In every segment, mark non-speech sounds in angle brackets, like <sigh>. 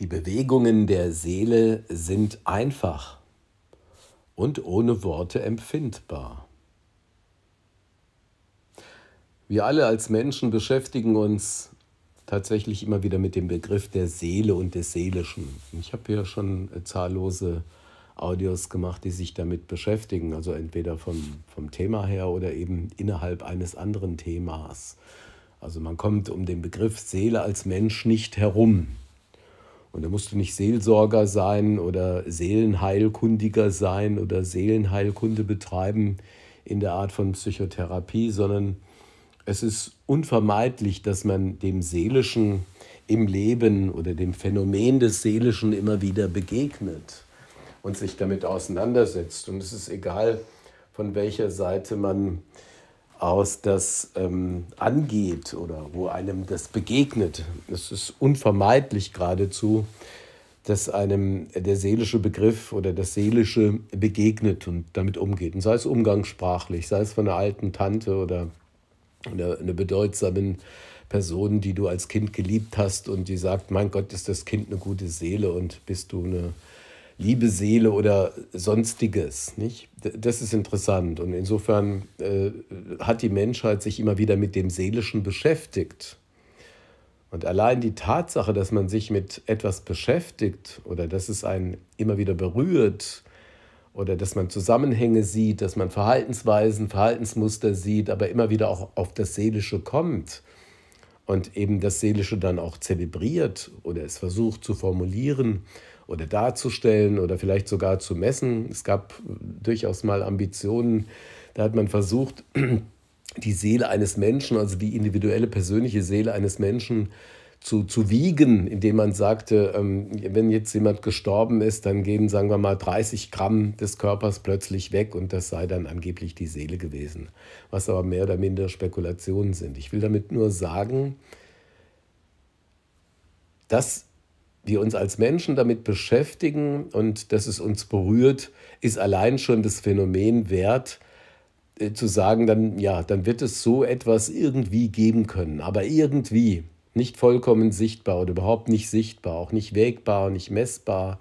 Die Bewegungen der Seele sind einfach und ohne Worte empfindbar. Wir alle als Menschen beschäftigen uns tatsächlich immer wieder mit dem Begriff der Seele und des Seelischen. Ich habe hier schon äh, zahllose Audios gemacht, die sich damit beschäftigen, also entweder vom, vom Thema her oder eben innerhalb eines anderen Themas. Also man kommt um den Begriff Seele als Mensch nicht herum. Und da musst du nicht Seelsorger sein oder Seelenheilkundiger sein oder Seelenheilkunde betreiben in der Art von Psychotherapie, sondern es ist unvermeidlich, dass man dem Seelischen im Leben oder dem Phänomen des Seelischen immer wieder begegnet und sich damit auseinandersetzt. Und es ist egal, von welcher Seite man aus das ähm, angeht oder wo einem das begegnet. Es ist unvermeidlich geradezu, dass einem der seelische Begriff oder das Seelische begegnet und damit umgeht. Und sei es umgangssprachlich, sei es von einer alten Tante oder einer, einer bedeutsamen Person, die du als Kind geliebt hast und die sagt, mein Gott, ist das Kind eine gute Seele und bist du eine liebe Seele oder sonstiges. Nicht? Das ist interessant. Und insofern äh, hat die Menschheit sich immer wieder mit dem Seelischen beschäftigt. Und allein die Tatsache, dass man sich mit etwas beschäftigt oder dass es einen immer wieder berührt oder dass man Zusammenhänge sieht, dass man Verhaltensweisen, Verhaltensmuster sieht, aber immer wieder auch auf das Seelische kommt und eben das Seelische dann auch zelebriert oder es versucht zu formulieren, oder darzustellen oder vielleicht sogar zu messen. Es gab durchaus mal Ambitionen, da hat man versucht, <clears throat> die Seele eines Menschen, also die individuelle persönliche Seele eines Menschen, zu, zu wiegen, indem man sagte, ähm, wenn jetzt jemand gestorben ist, dann gehen, sagen wir mal, 30 Gramm des Körpers plötzlich weg und das sei dann angeblich die Seele gewesen, was aber mehr oder minder Spekulationen sind. Ich will damit nur sagen, dass wir uns als Menschen damit beschäftigen und dass es uns berührt, ist allein schon das Phänomen wert, äh, zu sagen, dann, ja, dann wird es so etwas irgendwie geben können, aber irgendwie nicht vollkommen sichtbar oder überhaupt nicht sichtbar, auch nicht wägbar, nicht messbar,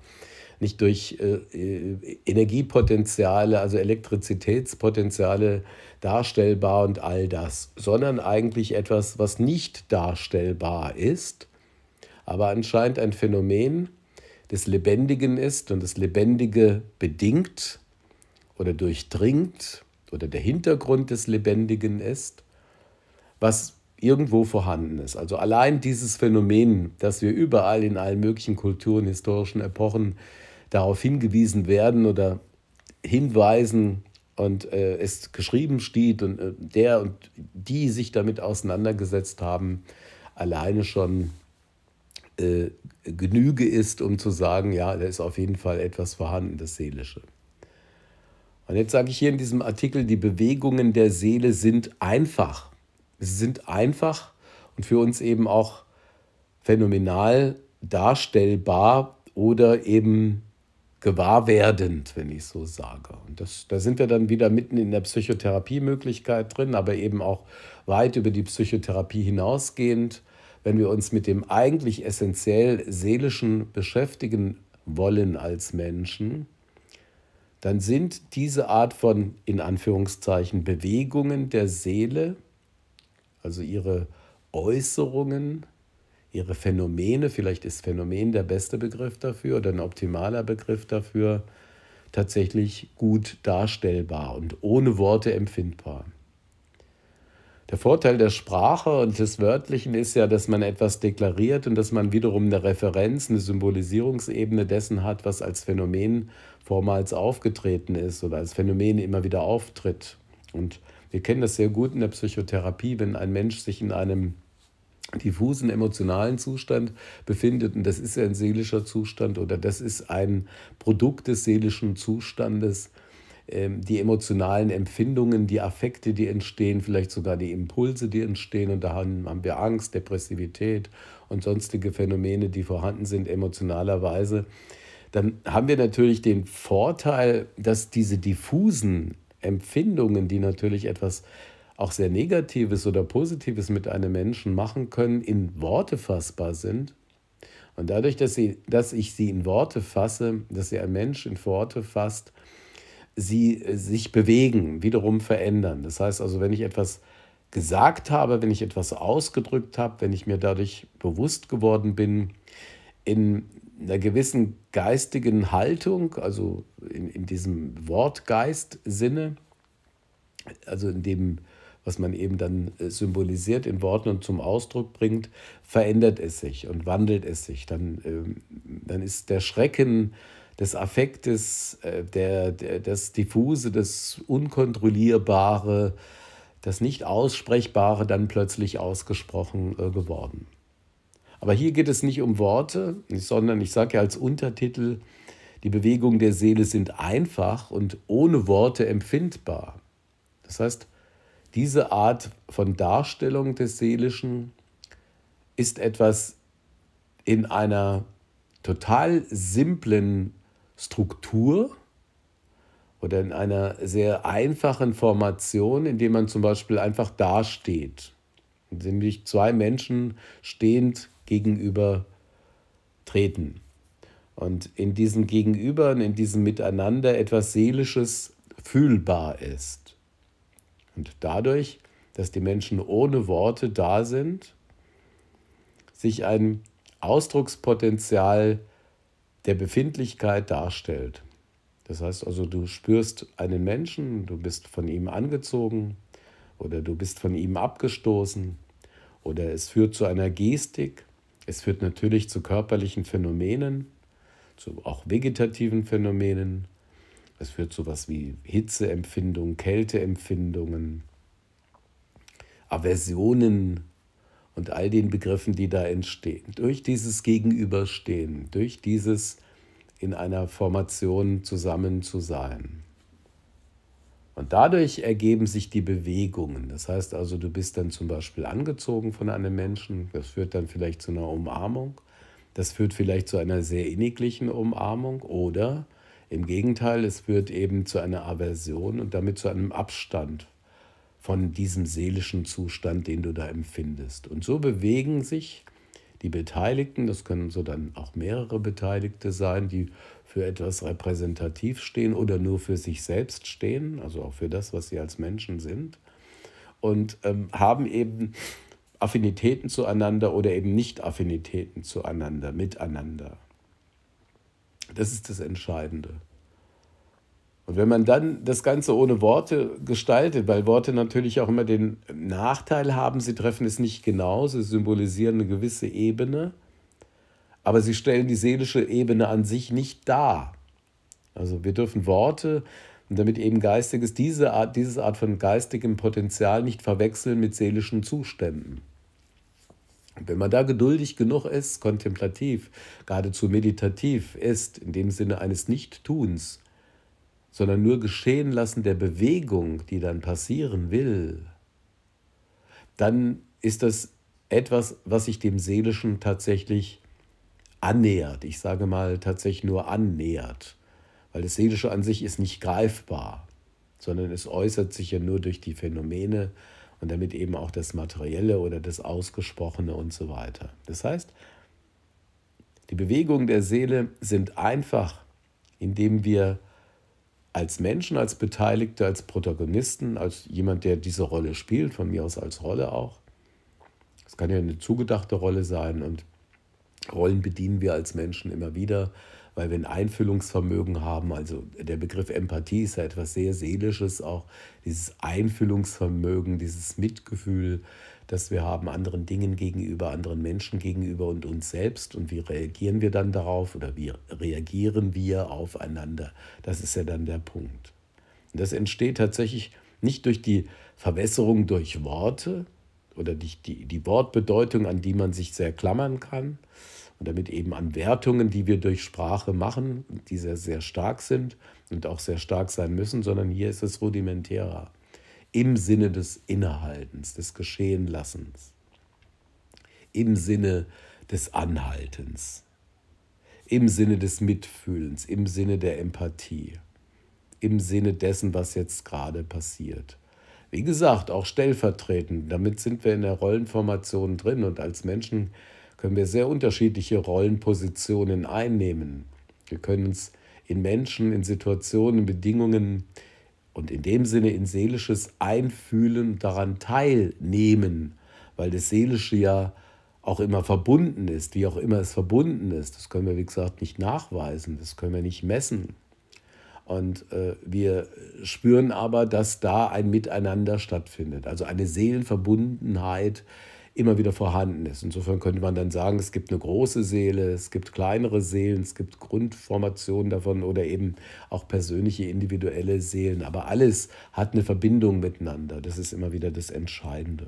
nicht durch äh, äh Energiepotenziale, also Elektrizitätspotenziale darstellbar und all das, sondern eigentlich etwas, was nicht darstellbar ist aber anscheinend ein Phänomen des Lebendigen ist und das Lebendige bedingt oder durchdringt oder der Hintergrund des Lebendigen ist, was irgendwo vorhanden ist. Also allein dieses Phänomen, dass wir überall in allen möglichen Kulturen, historischen Epochen darauf hingewiesen werden oder hinweisen und äh, es geschrieben steht und äh, der und die sich damit auseinandergesetzt haben, alleine schon äh, Genüge ist, um zu sagen, ja, da ist auf jeden Fall etwas vorhanden, das Seelische. Und jetzt sage ich hier in diesem Artikel, die Bewegungen der Seele sind einfach. Sie sind einfach und für uns eben auch phänomenal darstellbar oder eben gewahrwerdend, wenn ich so sage. Und das, da sind wir dann wieder mitten in der Psychotherapiemöglichkeit drin, aber eben auch weit über die Psychotherapie hinausgehend wenn wir uns mit dem eigentlich essentiell Seelischen beschäftigen wollen als Menschen, dann sind diese Art von, in Anführungszeichen, Bewegungen der Seele, also ihre Äußerungen, ihre Phänomene, vielleicht ist Phänomen der beste Begriff dafür oder ein optimaler Begriff dafür, tatsächlich gut darstellbar und ohne Worte empfindbar. Der Vorteil der Sprache und des Wörtlichen ist ja, dass man etwas deklariert und dass man wiederum eine Referenz, eine Symbolisierungsebene dessen hat, was als Phänomen vormals aufgetreten ist oder als Phänomen immer wieder auftritt. Und wir kennen das sehr gut in der Psychotherapie, wenn ein Mensch sich in einem diffusen emotionalen Zustand befindet und das ist ein seelischer Zustand oder das ist ein Produkt des seelischen Zustandes, ähm, die emotionalen Empfindungen, die Affekte, die entstehen, vielleicht sogar die Impulse, die entstehen. Und da haben, wir Angst, Depressivität und sonstige Phänomene, die vorhanden sind emotionalerweise. Dann haben wir natürlich den Vorteil, dass diese diffusen Empfindungen, die natürlich etwas auch sehr Negatives oder Positives mit einem Menschen machen können, in Worte fassbar sind. Und dadurch, dass, sie, dass ich sie in Worte fasse, dass sie ein Mensch in Worte fasst, sie äh, sich bewegen, wiederum verändern. Das heißt also, wenn ich etwas gesagt habe, wenn ich etwas ausgedrückt habe, wenn ich mir dadurch bewusst geworden bin, in einer gewissen geistigen Haltung, also in, in diesem Wortgeist-Sinne, also in dem, was man eben dann äh, symbolisiert in Worten und zum Ausdruck bringt, verändert es sich und wandelt es sich. Dann, ähm, dann ist der Schrecken des Affektes, äh, der, der, das Diffuse, das Unkontrollierbare, das Nicht-Aussprechbare dann plötzlich ausgesprochen äh, geworden. Aber hier geht es nicht um Worte, sondern ich sage ja als Untertitel, die Bewegungen der Seele sind einfach und ohne Worte empfindbar. Das heißt, diese Art von Darstellung des Seelischen ist etwas in einer total simplen Struktur oder in einer sehr einfachen Formation, indem man zum Beispiel einfach dasteht. Nämlich zwei Menschen stehend gegenüber treten. Und in diesem Gegenübern, in diesem Miteinander etwas Seelisches fühlbar ist. Und dadurch, dass die Menschen ohne Worte da sind, sich ein Ausdruckspotenzial der Befindlichkeit darstellt. Das heißt also, du spürst einen Menschen, du bist von ihm angezogen oder du bist von ihm abgestoßen oder es führt zu einer Gestik, es führt natürlich zu körperlichen Phänomenen, zu auch vegetativen Phänomenen, es führt zu was wie Hitzeempfindungen, Kälteempfindungen, Aversionen, und all den Begriffen, die da entstehen. Durch dieses Gegenüberstehen, durch dieses in einer Formation zusammen zu sein. Und dadurch ergeben sich die Bewegungen. Das heißt also, du bist dann zum Beispiel angezogen von einem Menschen. Das führt dann vielleicht zu einer Umarmung. Das führt vielleicht zu einer sehr inniglichen Umarmung. Oder im Gegenteil, es führt eben zu einer Aversion und damit zu einem Abstand von diesem seelischen Zustand, den du da empfindest. Und so bewegen sich die Beteiligten, das können so dann auch mehrere Beteiligte sein, die für etwas repräsentativ stehen oder nur für sich selbst stehen, also auch für das, was sie als Menschen sind, und ähm, haben eben Affinitäten zueinander oder eben Nicht-Affinitäten zueinander, miteinander. Das ist das Entscheidende. Und wenn man dann das Ganze ohne Worte gestaltet, weil Worte natürlich auch immer den Nachteil haben, sie treffen es nicht genau, sie symbolisieren eine gewisse Ebene, aber sie stellen die seelische Ebene an sich nicht dar. Also wir dürfen Worte und damit eben geistiges, diese Art, diese Art von geistigem Potenzial nicht verwechseln mit seelischen Zuständen. Und wenn man da geduldig genug ist, kontemplativ, geradezu meditativ ist, in dem Sinne eines Nichttuns, sondern nur geschehen lassen der Bewegung, die dann passieren will, dann ist das etwas, was sich dem Seelischen tatsächlich annähert. Ich sage mal tatsächlich nur annähert, weil das Seelische an sich ist nicht greifbar, sondern es äußert sich ja nur durch die Phänomene und damit eben auch das Materielle oder das Ausgesprochene und so weiter. Das heißt, die Bewegungen der Seele sind einfach, indem wir als Menschen, als Beteiligte, als Protagonisten, als jemand, der diese Rolle spielt, von mir aus als Rolle auch. Es kann ja eine zugedachte Rolle sein und Rollen bedienen wir als Menschen immer wieder, weil wir ein Einfühlungsvermögen haben. Also der Begriff Empathie ist ja etwas sehr Seelisches, auch dieses Einfühlungsvermögen, dieses Mitgefühl, dass wir haben anderen Dingen gegenüber, anderen Menschen gegenüber und uns selbst. Und wie reagieren wir dann darauf oder wie reagieren wir aufeinander? Das ist ja dann der Punkt. Und das entsteht tatsächlich nicht durch die Verwässerung durch Worte oder die, die, die Wortbedeutung, an die man sich sehr klammern kann und damit eben an Wertungen, die wir durch Sprache machen, die sehr, sehr stark sind und auch sehr stark sein müssen, sondern hier ist es rudimentärer im Sinne des Innehaltens, des Geschehenlassens, im Sinne des Anhaltens, im Sinne des Mitfühlens, im Sinne der Empathie, im Sinne dessen, was jetzt gerade passiert. Wie gesagt, auch stellvertretend, damit sind wir in der Rollenformation drin und als Menschen können wir sehr unterschiedliche Rollenpositionen einnehmen. Wir können uns in Menschen, in Situationen, in Bedingungen und in dem Sinne in seelisches Einfühlen daran teilnehmen, weil das Seelische ja auch immer verbunden ist, wie auch immer es verbunden ist. Das können wir, wie gesagt, nicht nachweisen, das können wir nicht messen. Und äh, wir spüren aber, dass da ein Miteinander stattfindet, also eine Seelenverbundenheit, immer wieder vorhanden ist. Insofern könnte man dann sagen, es gibt eine große Seele, es gibt kleinere Seelen, es gibt Grundformationen davon oder eben auch persönliche, individuelle Seelen. Aber alles hat eine Verbindung miteinander. Das ist immer wieder das Entscheidende.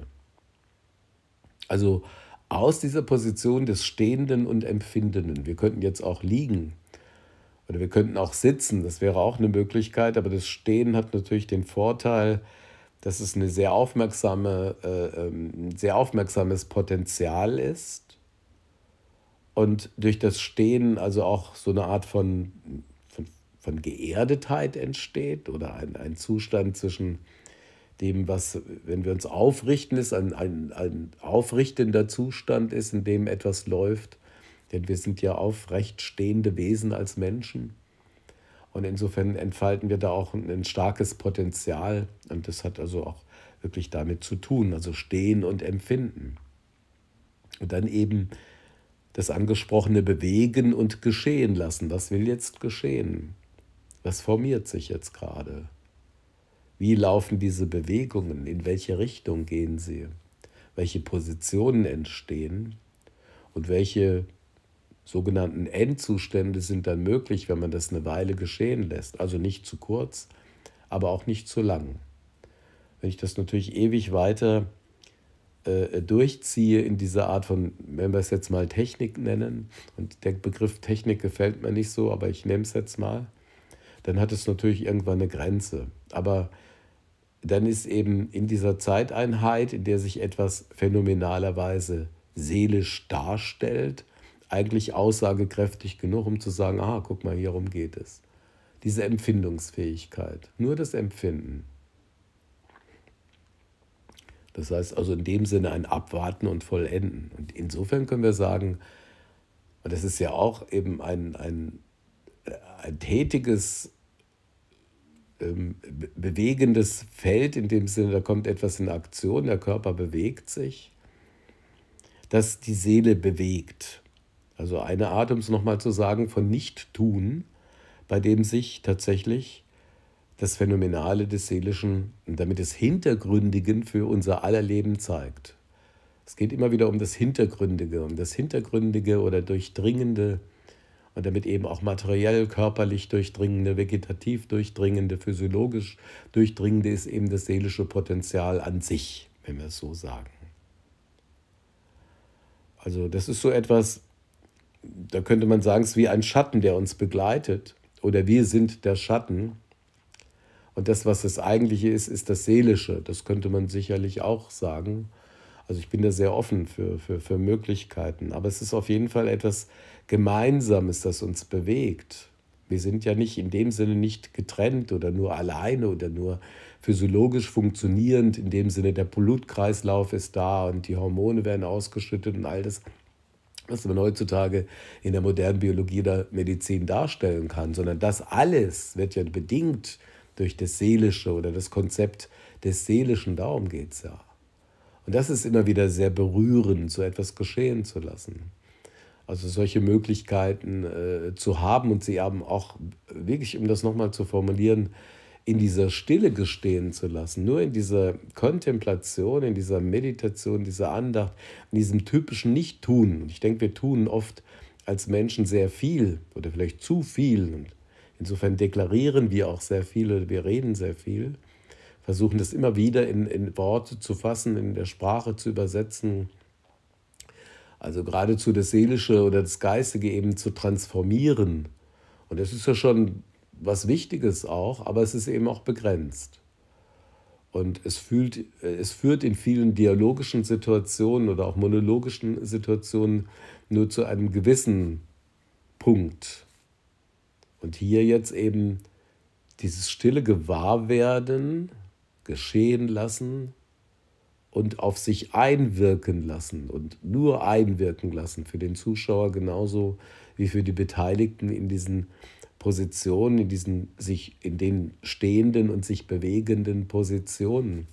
Also aus dieser Position des Stehenden und Empfindenden, wir könnten jetzt auch liegen oder wir könnten auch sitzen, das wäre auch eine Möglichkeit, aber das Stehen hat natürlich den Vorteil, dass es eine sehr aufmerksame, äh, ähm, sehr aufmerksames Potenzial ist und durch das Stehen also auch so eine Art von, von, von Geerdetheit entsteht oder ein, ein Zustand zwischen dem, was, wenn wir uns aufrichten, ist ein, ein, ein aufrichtender Zustand ist, in dem etwas läuft. Denn wir sind ja aufrecht stehende Wesen als Menschen. Und insofern entfalten wir da auch ein, starkes Potenzial. Und das hat also auch wirklich damit zu tun, also stehen und empfinden. Und dann eben das angesprochene bewegen und geschehen lassen. Was will jetzt geschehen? Was formiert sich jetzt gerade? Wie laufen diese Bewegungen? In welche Richtung gehen sie? Welche Positionen entstehen? Und welche sogenannten Endzustände sind dann möglich, wenn man das eine Weile geschehen lässt. Also nicht zu kurz, aber auch nicht zu lang. Wenn ich das natürlich ewig weiter äh, durchziehe in dieser Art von, wenn wir es jetzt mal Technik nennen, und der Begriff Technik gefällt mir nicht so, aber ich nehme es jetzt mal, dann hat es natürlich irgendwann eine Grenze. Aber dann ist eben in dieser Zeiteinheit, in der sich etwas phänomenalerweise seelisch darstellt, eigentlich aussagekräftig genug, um zu sagen, ah, guck mal, hierum geht es. Diese Empfindungsfähigkeit, nur das Empfinden. Das heißt also in dem Sinne ein Abwarten und Vollenden. Und insofern können wir sagen, und das ist ja auch eben ein, ein, ein tätiges, ähm, bewegendes Feld in dem Sinne, da kommt etwas in Aktion, der Körper bewegt sich, dass die Seele bewegt. Also eine Art, um es nochmal zu sagen, von Nicht-Tun, bei dem sich tatsächlich das Phänomenale des Seelischen und damit des Hintergründigen für unser aller Leben zeigt. Es geht immer wieder um das Hintergründige, um das Hintergründige oder Durchdringende und damit eben auch materiell, körperlich durchdringende, vegetativ durchdringende, physiologisch durchdringende ist eben das seelische Potenzial an sich, wenn wir es so sagen. Also das ist so etwas, da könnte man sagen, es ist wie ein Schatten, der uns begleitet. Oder wir sind der Schatten. Und das, was das Eigentliche ist, ist das Seelische. Das könnte man sicherlich auch sagen. Also ich bin da sehr offen für, für, für Möglichkeiten. Aber es ist auf jeden Fall etwas Gemeinsames, das uns bewegt. Wir sind ja nicht in dem Sinne nicht getrennt oder nur alleine oder nur physiologisch funktionierend, in dem Sinne der Blutkreislauf ist da und die Hormone werden ausgeschüttet und all das was man heutzutage in der modernen Biologie oder Medizin darstellen kann, sondern das alles wird ja bedingt durch das Seelische oder das Konzept des Seelischen. Darum geht es ja. Und das ist immer wieder sehr berührend, so etwas geschehen zu lassen. Also solche Möglichkeiten äh, zu haben und sie haben auch wirklich, um das nochmal zu formulieren, in dieser Stille gestehen zu lassen, nur in dieser Kontemplation, in dieser Meditation, dieser Andacht, in diesem typischen Nicht-Tun. Und ich denke, wir tun oft als Menschen sehr viel oder vielleicht zu viel. Und insofern deklarieren wir auch sehr viel oder wir reden sehr viel, versuchen das immer wieder in, in Worte zu fassen, in der Sprache zu übersetzen. Also geradezu das Seelische oder das Geistige eben zu transformieren. Und das ist ja schon was Wichtiges auch, aber es ist eben auch begrenzt. Und es, fühlt, äh, es führt in vielen dialogischen Situationen oder auch monologischen Situationen nur zu einem gewissen Punkt. Und hier jetzt eben dieses stille Gewahrwerden, geschehen lassen und auf sich einwirken lassen und nur einwirken lassen für den Zuschauer genauso wie für die Beteiligten in diesen Positionen, in diesen sich in den stehenden und sich bewegenden Positionen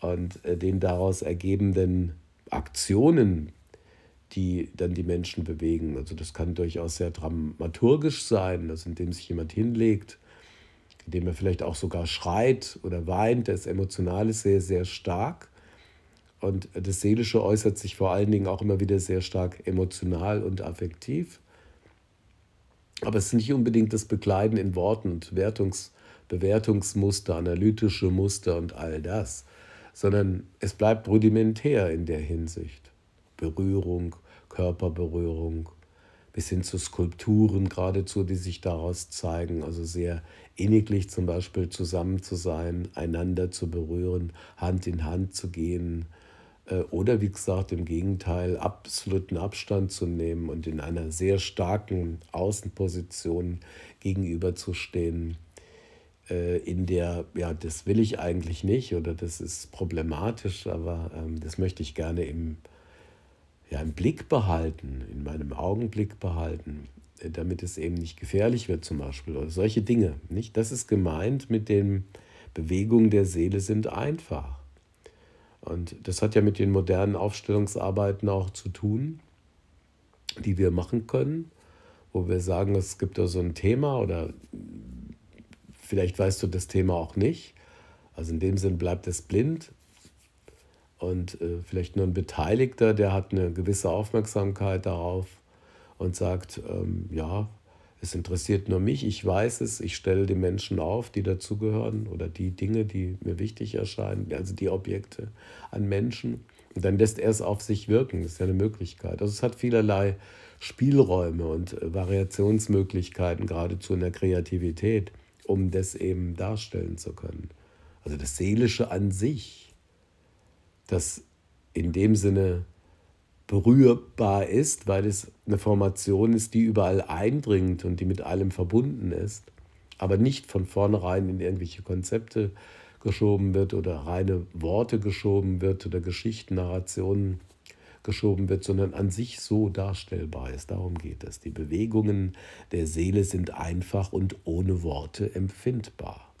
und äh, den daraus ergebenden Aktionen, die dann die Menschen bewegen. Also das kann durchaus sehr dramaturgisch sein, also indem sich jemand hinlegt, indem er vielleicht auch sogar schreit oder weint. Das Emotionale ist sehr, sehr stark. Und das Seelische äußert sich vor allen Dingen auch immer wieder sehr stark emotional und affektiv. Aber es ist nicht unbedingt das Begleiten in Worten und Wertungs, Bewertungsmuster, analytische Muster und all das, sondern es bleibt rudimentär in der Hinsicht. Berührung, Körperberührung, bis hin zu Skulpturen geradezu, die sich daraus zeigen. Also sehr inniglich zum Beispiel zusammen zu sein, einander zu berühren, Hand in Hand zu gehen, äh, oder wie gesagt im Gegenteil absoluten Abstand zu nehmen und in einer sehr starken Außenposition gegenüberzustehen, äh, in der, ja, das will ich eigentlich nicht oder das ist problematisch, aber ähm, das möchte ich gerne im, ja, im Blick behalten, in meinem Augenblick behalten, äh, damit es eben nicht gefährlich wird zum Beispiel oder solche Dinge. Nicht? Das ist gemeint mit den Bewegungen der Seele sind einfach. Und das hat ja mit den modernen Aufstellungsarbeiten auch zu tun, die wir machen können, wo wir sagen, es gibt da so ein Thema oder vielleicht weißt du das Thema auch nicht. Also in dem Sinn bleibt es blind und äh, vielleicht nur ein Beteiligter, der hat eine gewisse Aufmerksamkeit darauf und sagt, ähm, ja, es interessiert nur mich, ich weiß es, ich stelle die Menschen auf, die dazugehören oder die Dinge, die mir wichtig erscheinen, also die Objekte an Menschen. Und dann lässt er es auf sich wirken, das ist ja eine Möglichkeit. Also es hat vielerlei Spielräume und äh, Variationsmöglichkeiten, geradezu in der Kreativität, um das eben darstellen zu können. Also das Seelische an sich, das in dem Sinne berührbar ist, weil es eine Formation ist, die überall eindringt und die mit allem verbunden ist, aber nicht von vornherein in irgendwelche Konzepte geschoben wird oder reine Worte geschoben wird oder Geschichten, Narrationen geschoben wird, sondern an sich so darstellbar ist. Darum geht es. Die Bewegungen der Seele sind einfach und ohne Worte empfindbar.